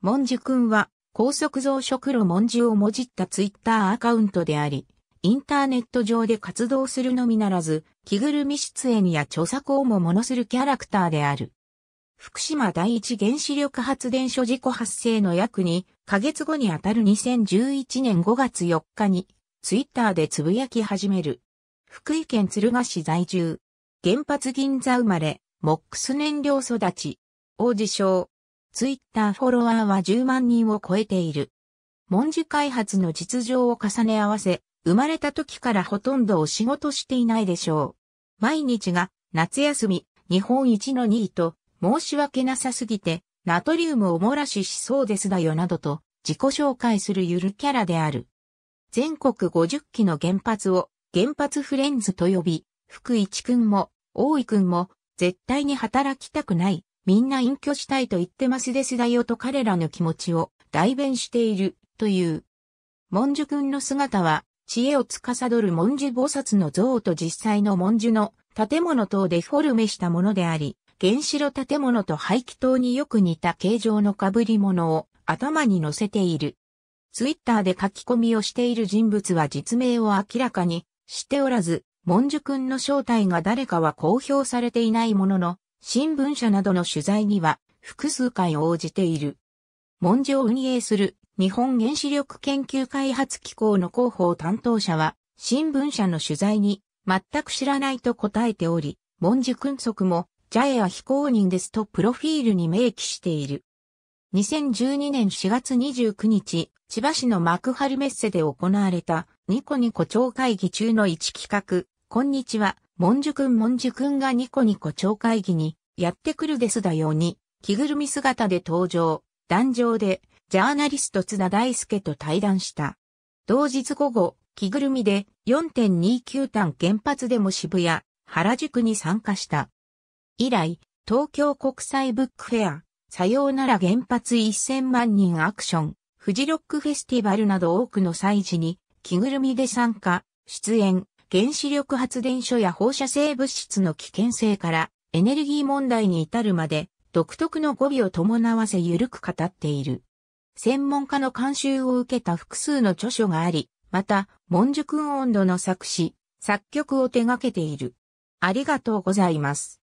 文字くんは、高速増殖炉文字をもじったツイッターアカウントであり、インターネット上で活動するのみならず、着ぐるみ出演や著作をもものするキャラクターである。福島第一原子力発電所事故発生の約2ヶ月後にあたる2011年5月4日に、ツイッターでつぶやき始める。福井県鶴ヶ市在住。原発銀座生まれ、モックス燃料育ち。王子賞。ツイッターフォロワーは10万人を超えている。文字開発の実情を重ね合わせ、生まれた時からほとんどお仕事していないでしょう。毎日が夏休み、日本一の2位と申し訳なさすぎて、ナトリウムを漏らししそうですだよなどと自己紹介するゆるキャラである。全国50基の原発を原発フレンズと呼び、福一くんも大井くんも絶対に働きたくないみんな隠居したいと言ってますですだよと彼らの気持ちを代弁している、という。文殊君の姿は、知恵を司る文殊菩薩の像と実際の文殊の建物等デフォルメしたものであり、原子炉建物と排気塔によく似た形状の被り物を頭に乗せている。ツイッターで書き込みをしている人物は実名を明らかにしておらず、文殊君の正体が誰かは公表されていないものの、新聞社などの取材には複数回応じている。文字を運営する日本原子力研究開発機構の広報担当者は、新聞社の取材に全く知らないと答えており、文字君則もジャ e ア非公認ですとプロフィールに明記している。2012年4月29日、千葉市の幕張メッセで行われたニコニコ町会議中の一企画、こんにちは、文殊くん文殊くんがニコニコ町会議にやってくるですだように、着ぐるみ姿で登場、壇上でジャーナリスト津田大介と対談した。同日午後、着ぐるみで4.29単原発でも渋谷、原宿に参加した。以来、東京国際ブックフェア、さようなら原発1000万人アクション、フジロックフェスティバルなど多くの祭事に着ぐるみで参加、出演、原子力発電所や放射性物質の危険性からエネルギー問題に至るまで独特の語尾を伴わせ緩く語っている。専門家の監修を受けた複数の著書があり、また、文殊君音度の作詞、作曲を手掛けている。ありがとうございます。